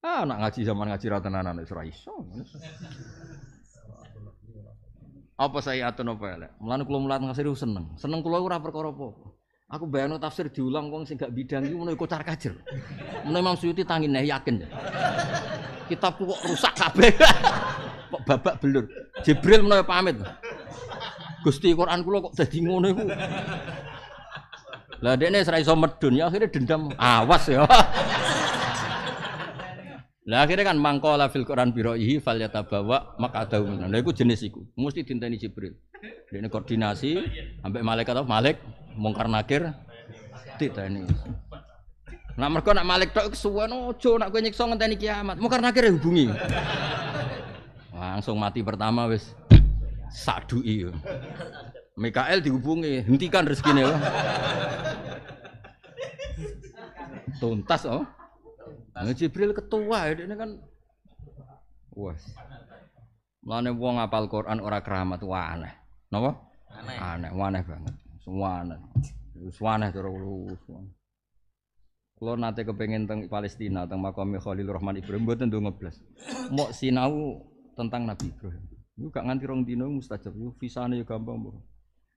Ah, nak ngaji zaman ngaji ratenanan itu ra Apa saya atun apa elek? Mulane kula mulat ngasih seneng. Seneng kula ora perkara Aku bayangno tafsir diulang kong sing bidang itu menurut kocar kajer. Menawa Imam tangin, tangine yakin. Kitabku kok rusak kabeh. kok babak belur. Jibril menawa pamit. Gusti Quran kula kok jadi ngono iku. Lah dekne ora iso medun ya akhirnya dendam. Awas ya. Lah akhirnya kan mangkola fil Quran biroihi fal mak makadahu minan. Lah iku jenis iku. Mesti dinteni Jibril. Ini koordinasi sampai malaikat apa Malik mungkar nakir diteni. Nah mereka nak Malik tok kesuwen ojo nak kowe nyiksa ngenteni kiamat. Mungkar nakir ya hubungi. Langsung mati pertama wes. wis saduki. Mikael dihubungi, hentikan rezekine. Tuntas oh. Nah, Jibril ketua ya, ini kan wes. Mulane wong apal Quran ora keramat wah aneh. Napa? Aneh. Aneh, aneh banget. Semua aneh. Wis aneh terus lurus. Kulo nate kepengin teng Palestina teng makam Khalil Rahman Ibrahim mboten ndonga blas. Mok sinau tentang Nabi Ibrahim. Iku gak nganti rong dino mustajab. Yo visane yo ya gampang, Bro.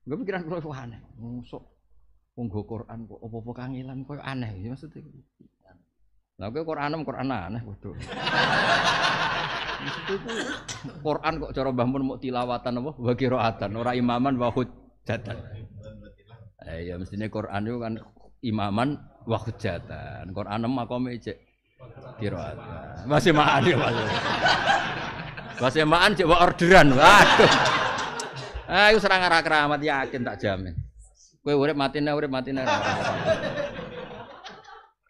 Enggak pikiran kulo aneh. Mosok wong go Quran kok apa-apa kangelan koyo aneh ya maksudnya. Lah gue Quranem Quran aneh waduh. Quran kok cara Mbah Mun mau tilawatan apa wa qiraatan, ora imaman wa hujjatan. Eh ya mestine Quran itu kan imaman wa hujjatan. Quran makome cek qiraatan. Masih maan ya Mas. Masih maan cek orderan. Waduh. Ayo ah, serang arah keramat yakin tak jamin. Kowe urip matine urip matine.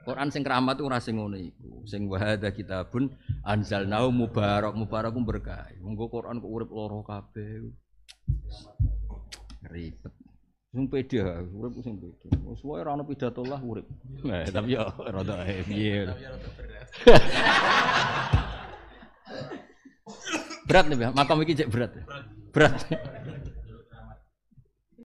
Quran sing keramat itu sing ngono iku. Sing wa hadza kitabun anzalnahu mubarak mubarak berkah. Monggo Quran kok urip loro kabeh. Ribet. Sing pede urip sing pede. Semua wae ora ono pidato lah urip. Nah, tapi ya rada piye. Berat nih, makam iki cek berat. Berat.